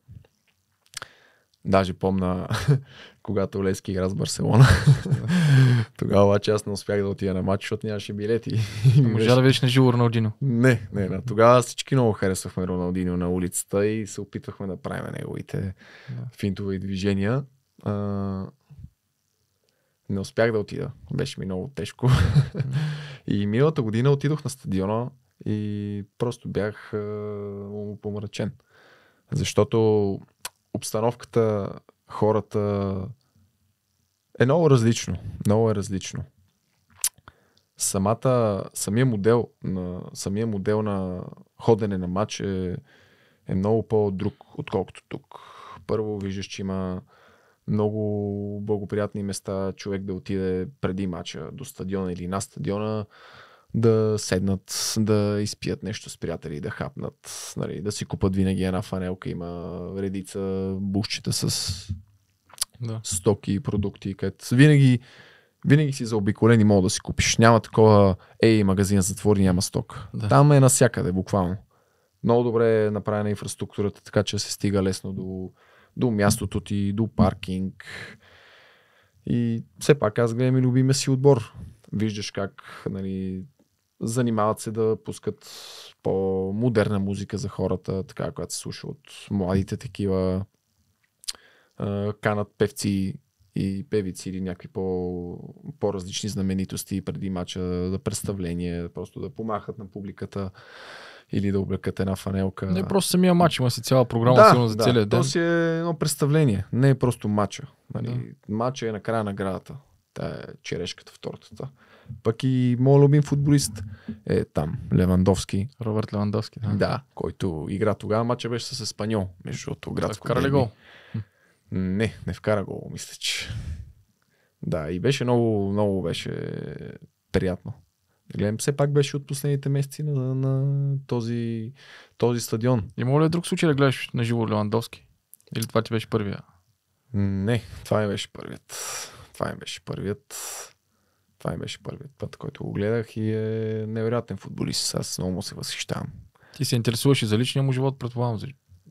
Даже помна, когато Лески игра с Барселона. Тогава обаче аз не успях да отида на матч, защото нямаше билети. Може да видиш на живо Роналдино. Не, не, не. Тогава всички много харесвахме Роналдино на улицата и се опитвахме да правим неговите финтове и движения не успях да отида. Беше ми много тежко. и миналата година отидох на стадиона и просто бях е, помрачен. Защото обстановката, хората е много различно. Много е различно. Самата, самия, модел на, самия модел на ходене на матч е, е много по-друг, отколкото тук. Първо виждаш, че има много благоприятни места човек да отиде преди мача до стадиона или на стадиона, да седнат, да изпият нещо с приятели, да хапнат, нали, да си купат винаги една фанелка. Има редица бушчета с да. стоки, продукти, където винаги, винаги си заобиколени мога да си купиш. Няма такова, ей, магазин затвори, няма сток. Да. Там е насякъде, буквално. Много добре е направена инфраструктурата, така че се стига лесно до до мястото ти, до паркинг. И все пак аз гледам и любиме си отбор. Виждаш как нали, занимават се да пускат по-модерна музика за хората, така, която се слуша от младите такива, канат певци и певици или някакви по, по-различни знаменитости преди мача за представление, просто да помахат на публиката или да облекат една фанелка. Не, просто самия матч има си цяла програма, да, сигурно за да, целия ден. То си е едно представление, не е просто матча. Нали? Да. Матча е на края на градата. Та е черешката в тортата. Пък и моят любим футболист е там, Левандовски. Робърт Левандовски, да. Да, който игра тогава, матча беше с Еспаньол, между другото, градско. Вкара ли гол? Не, не вкара гол, мисля, че. Да, и беше много, много беше приятно. Гледам, все пак беше от последните месеци на, на този, този стадион. Има ли друг случай да гледаш на живо Левандовски? Или това ти беше първия? Не, това ми беше първият. Това ми беше първият. Това ми беше първият път, който го гледах и е невероятен футболист. Аз много му се възхищавам. Ти се интересуваш и за личния му живот, предполагам, за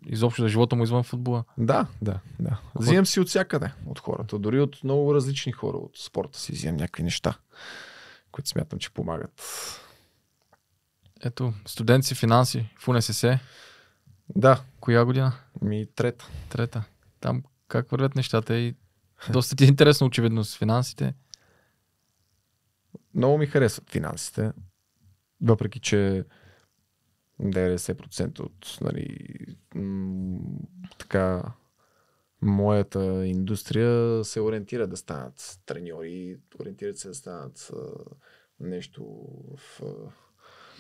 изобщо за живота му извън футбола. Да, да, да. Взимам си от всякъде, от хората. Дори от много различни хора от спорта си взимам някакви неща които смятам, че помагат. Ето, си финанси в УНСС. Да. Коя година? Ми трета. Трета. Там как вървят нещата и доста ти е интересно очевидно с финансите. Много ми харесват финансите. Въпреки, че 90% от нали, м- така моята индустрия се ориентира да станат треньори, ориентират се да станат нещо в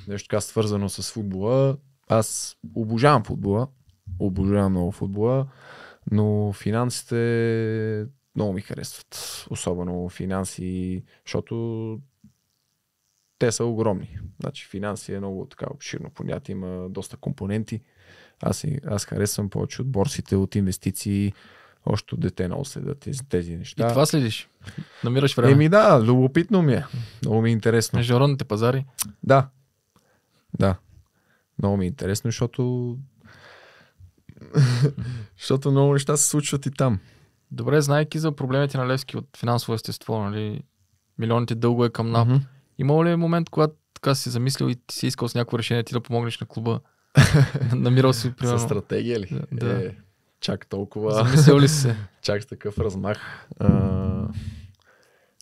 нещо така свързано с футбола. Аз обожавам футбола, обожавам много футбола, но финансите много ми харесват. Особено финанси, защото те са огромни. Значи финанси е много така обширно понятие, има доста компоненти. Аз, аз харесвам повече от борсите, от инвестиции, още дете много следа тези, тези неща. И това следиш? Намираш време? Еми да, любопитно ми е. Много ми е интересно. Международните пазари? Да. Да. Много ми е интересно, защото защото много неща се случват и там. Добре, знайки за проблемите на Левски от финансово естество, нали, милионите дълго е към НАП, mm-hmm. имало ли е момент, когато така си замислил и ти си искал с някакво решение ти да помогнеш на клуба? Намирал си, примерно. Със стратегия ли? Да. Е, чак толкова. Замислял ли се? чак с такъв размах. А...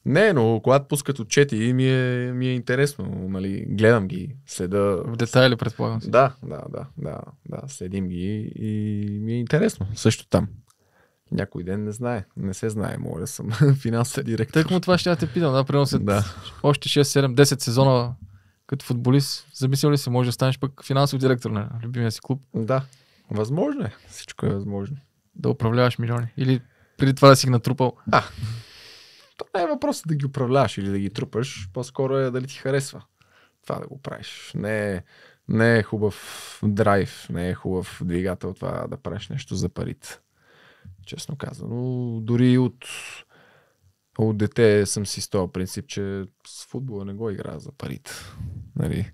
Не, но когато пускат отчети, ми е, ми е интересно. Нали, гледам ги, следа. В детайли, предполагам. Си. Да, да, да, да, да. Следим ги и ми е интересно. Също там. Някой ден не знае. Не се знае, моля съм финансов директор. Тък му това ще я те питам. Да, примерно след да. още 6, 7, 10 сезона като футболист, замисля ли се, може да станеш пък финансов директор на любимия си клуб? Да, възможно е. Всичко е възможно. Да управляваш милиони. Или преди това да си ги натрупал. А, то не е въпросът да ги управляваш или да ги трупаш. По-скоро е дали ти харесва това да го правиш. Не е, не е хубав драйв, не е хубав двигател това да правиш нещо за парите. Честно казано, дори от от дете съм си с този принцип, че с футбола не го игра за парите. Нали?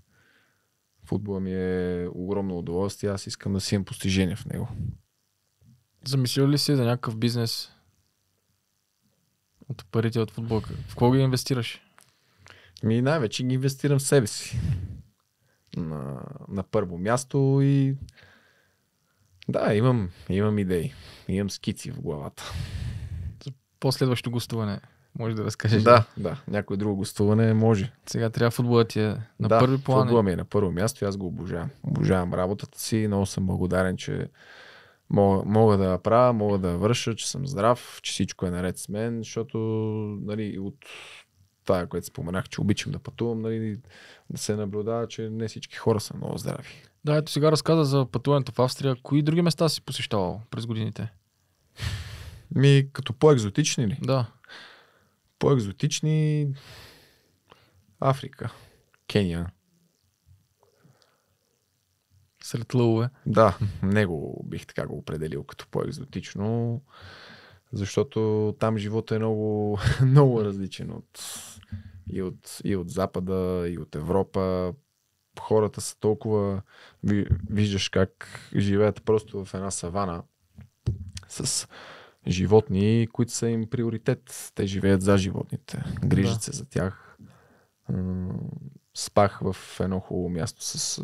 Футбола ми е огромно удоволствие, аз искам да си имам постижение в него. Замислил ли си за някакъв бизнес от парите от футболка? В кого ги инвестираш? Ми най-вече ги инвестирам в себе си. На, на първо място и да, имам, имам идеи. Имам скици в главата по-следващо гостуване. Може да разкажеш. Да, да. Някое друго гостуване може. Сега трябва футболът ти е на да, първи план. Футболът ми е на първо място и аз го обожавам. Обожавам работата си. Много съм благодарен, че мога, мога да я правя, мога да я върша, че съм здрав, че всичко е наред с мен, защото нали, от това, което споменах, че обичам да пътувам, нали, да се наблюдава, че не всички хора са много здрави. Да, ето сега разказа за пътуването в Австрия. Кои други места си посещавал през годините? Ми, като по-екзотични ли? Да. По-екзотични Африка, Кения. Сред лъвове. Да, него бих така го определил като по-екзотично, защото там живота е много, много различен от и, от, и от Запада, и от Европа. Хората са толкова... Виждаш как живеят просто в една савана с животни, които са им приоритет. Те живеят за животните, грижат да. се за тях. Спах в едно хубаво място с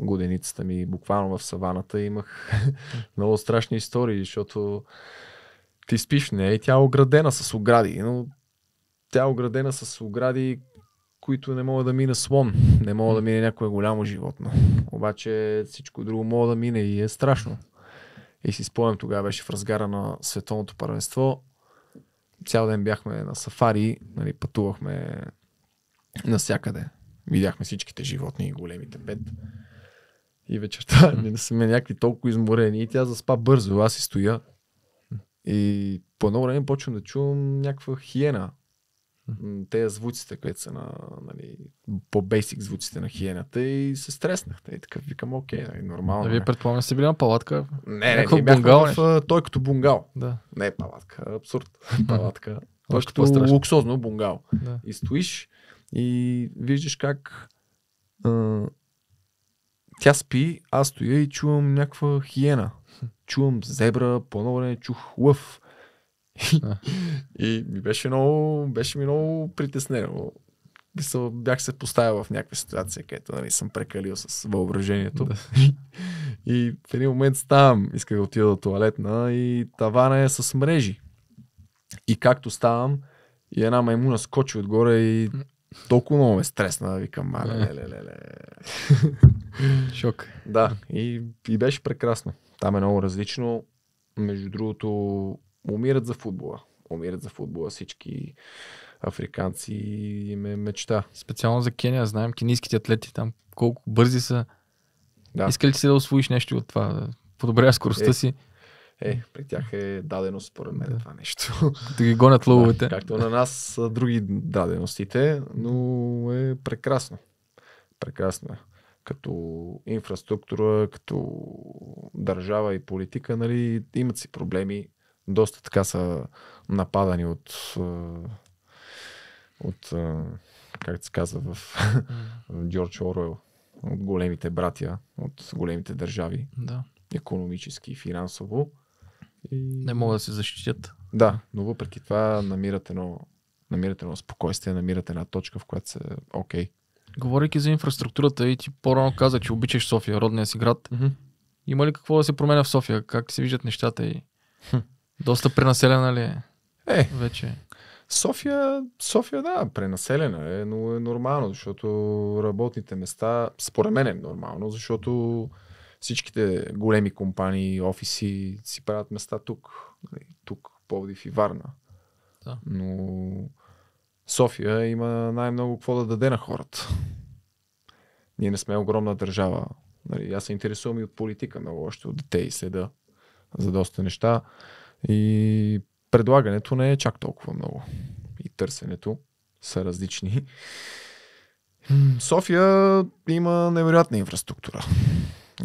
годеницата ми, буквално в саваната имах много страшни истории, защото ти спиш в нея е? и тя е оградена с огради, но тя е оградена с огради, които не мога да мина слон, не мога да мине някое голямо животно. Обаче всичко друго мога да мине и е страшно. И си спомням, тогава беше в разгара на световното първенство. Цял ден бяхме на сафари, нали, пътувахме навсякъде. Видяхме всичките животни, големите пет. И вечерта не сме някакви толкова изморени. И тя заспа бързо. Аз си стоя. И по едно време почвам да чувам някаква хиена те звуците, които са на, нали, по-бейсик звуците на хиената и се стреснах. И така викам, окей, нали, нормално. Да, нали, вие нали? предполагам, сте били на палатка? Не, не, не, бунгал, в, той като бунгал. Да. Не е палатка, абсурд. палатка. Той като луксозно бунгал. Да. И стоиш и виждаш как а, тя спи, аз стоя и чувам някаква хиена. Чувам зебра, по-ново не чух лъв и ми беше много, беше ми много притеснено. Мисъл, бях се поставил в някаква ситуация, където нали, съм прекалил с въображението. Да. и в един момент ставам, исках да отида до туалетна и тавана е с мрежи. И както ставам, и една маймуна скочи отгоре и толкова много ме стресна, викам, мале, ле, ле, ле, ле. Шок. да, и, и беше прекрасно. Там е много различно. Между другото, умират за футбола. Умират за футбола всички африканци им е мечта. Специално за Кения, знаем кенийските атлети там колко бързи са. Да. Иска ли си да освоиш нещо от това? Да подобря скоростта е, си. Е, при тях е даденост, според мен, да. това нещо. Да ги гонят лъвовете. Да, както на нас са други даденостите, но е прекрасно. Прекрасно е. Като инфраструктура, като държава и политика, нали, имат си проблеми доста така са нападани от, от как се казва в, в Джордж Оруел, от големите братия, от големите държави. Да. Економически, финансово. И... Не могат да се защитят. Да, но въпреки това намират едно, намират едно спокойствие, намират една точка, в която са окей. Okay. Говорейки за инфраструктурата и ти по-рано каза, че обичаш София, родния си град. Mm-hmm. Има ли какво да се променя в София? Как се виждат нещата и доста пренаселена ли е? Е. Вече. София, София, да, пренаселена е, но е нормално, защото работните места, според мен е нормално, защото всичките големи компании, офиси си правят места тук. Нали, тук, Повдив и Варна. Да. Но София има най-много какво да даде на хората. Ние не сме огромна държава. Нали, аз се интересувам и от политика много още от дете и седа за доста неща. И предлагането не е чак толкова много. И търсенето са различни. София има невероятна инфраструктура.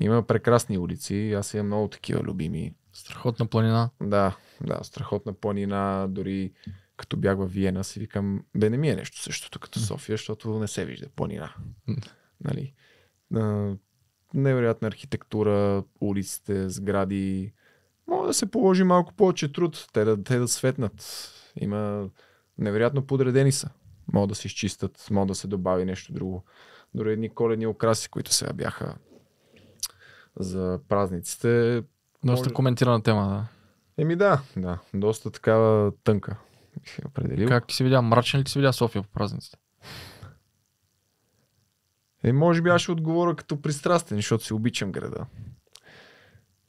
Има прекрасни улици. Аз имам много такива любими. Страхотна планина. Да, да, страхотна планина. Дори като бях във Виена, си викам, бе, не ми е нещо същото като София, защото не се вижда планина. нали? невероятна архитектура, улиците, сгради, може да се положи малко повече труд, те да, те да светнат. Има невероятно подредени са. Мога да се изчистат, мога да се добави нещо друго. Дори едни коледни окраси, които сега бяха за празниците. Доста може... коментирана тема, да. Еми да, да. Доста такава тънка. определил. Как ти се видя? Мрачен ли ти се видя София по празниците? Е, може би аз ще отговоря като пристрастен, защото си обичам града.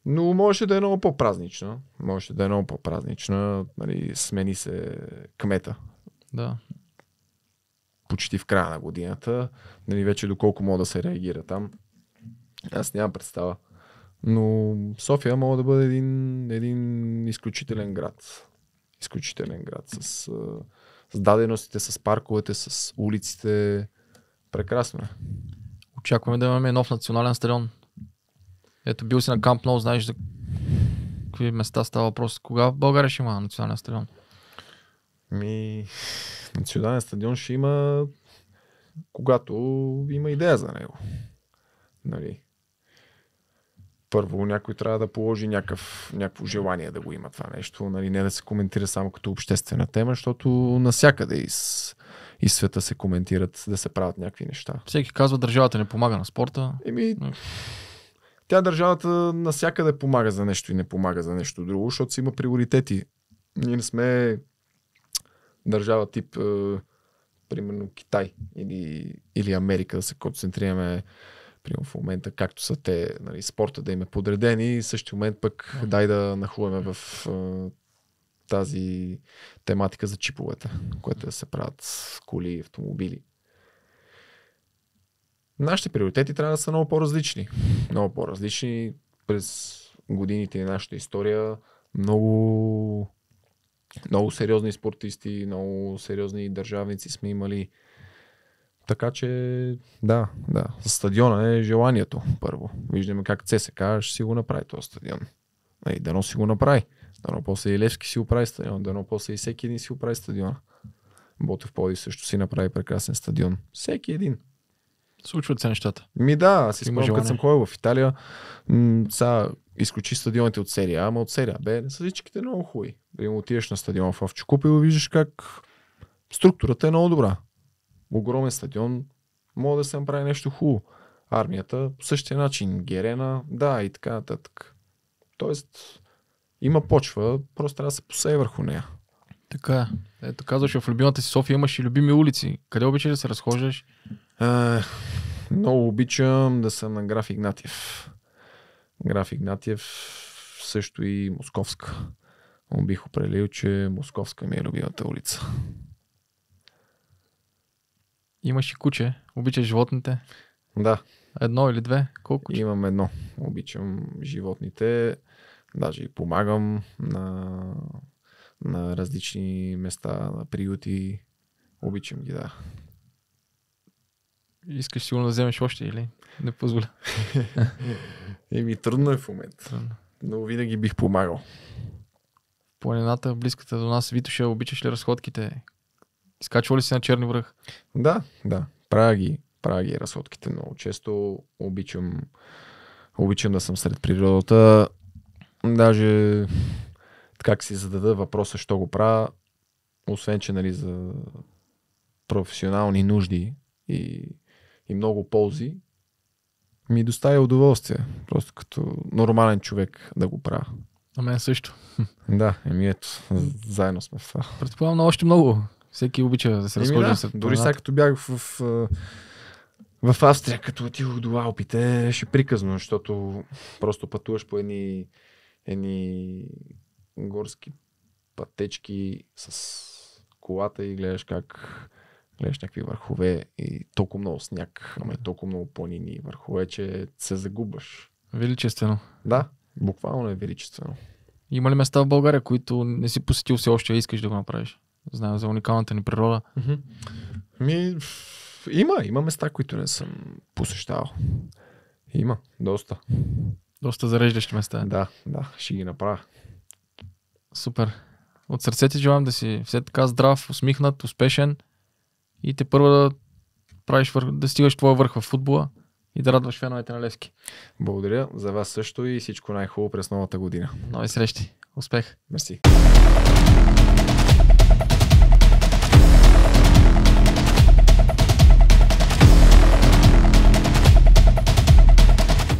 Но може да е много по-празнична. Може да е много по-празнична. Нали, смени се кмета. Да. Почти в края на годината. Нали, вече доколко мога да се реагира там. Аз нямам представа. Но София мога да бъде един, един изключителен град. Изключителен град с, с даденостите, с парковете, с улиците. Прекрасно е. Очакваме да имаме нов национален стадион ето, бил си на Камп Ноу, знаеш за какви места става въпрос. Кога в България ще има национален стадион? Ми, национален стадион ще има когато има идея за него. Нали? Първо, някой трябва да положи някакъв, някакво желание да го има това нещо, нали? не да се коментира само като обществена тема, защото насякъде из, из света се коментират да се правят някакви неща. Всеки казва, държавата не помага на спорта. Еми, нали? тя държавата насякъде помага за нещо и не помага за нещо друго, защото си има приоритети. Ние не сме държава тип, е, примерно Китай или, или Америка, да се концентрираме в момента, както са те, нали, спорта да им е подреден и същия момент пък дай да нахуваме в е, тази тематика за чиповете, което е да се правят коли, автомобили. Нашите приоритети трябва да са много по-различни. Много по-различни през годините на нашата история. Много, много сериозни спортисти, много сериозни държавници сме имали. Така че, да, да. Стадиона е желанието, първо. Виждаме как ЦСК ще си го направи този стадион. Ей, нали, дано си го направи. Дано после и Левски си оправи стадион. Дано после и всеки един си оправи стадиона. Ботев Поди също си направи прекрасен стадион. Всеки един. Случват се нещата. Ми да, аз си спомням, като съм ходил в Италия, м- са изключи стадионите от серия, ама от серия Б не са всичките много хубави. Да отидеш на стадион в Овчекуп и виждаш как структурата е много добра. Огромен стадион, мога да се направи нещо хубаво. Армията по същия начин, Герена, да и така нататък. Тоест, има почва, просто трябва да се посее върху нея. Така, е. ето казваш, в любимата си София имаш и любими улици. Къде обичаш да се разхождаш? А, много обичам да съм на граф Игнатиев. Граф Игнатиев също и Московска. Но бих определил, че Московска ми е любимата улица. Имаш и куче. Обичаш животните? Да. Едно или две? Колко? Имам едно. Обичам животните. Даже и помагам на, на различни места, на приюти. Обичам ги, да. Искаш сигурно да вземеш още или не позволя? Еми, трудно е в момента, но винаги бих помагал. В планината, близката до нас, Витоша, обичаш ли разходките? Изкачва ли си на черни връх? Да, да. Правя ги, правя ги разходките много често. Обичам, обичам да съм сред природата. Даже как си задада въпроса, що го правя, освен, че нали, за професионални нужди и и много ползи, ми доставя удоволствие. Просто като нормален човек да го правя. На мен също. Да, еми ето, заедно сме в това. Предполагам на още много. Всеки обича да се разхожда. Да, дори сега като бях в, в, в Австрия, като отидох до Алпите, беше приказно, защото просто пътуваш по едни, едни горски пътечки с колата и гледаш как гледаш някакви върхове и толкова много сняг, ама и толкова много планини и върхове, че се загубваш. Величествено. Да, буквално е величествено. Има ли места в България, които не си посетил все още, и искаш да го направиш? Знам за уникалната ни природа. Ми, има, има места, които не съм посещавал. Има, доста. Доста зареждащи места. Да, да, ще ги направя. Супер. От сърце ти да си все така здрав, усмихнат, успешен и те първа да правиш върх, да стигаш твоя върх в футбола и да радваш феновете на Левски. Благодаря за вас също и всичко най-хубаво през новата година. Нови срещи. Успех. Мерси.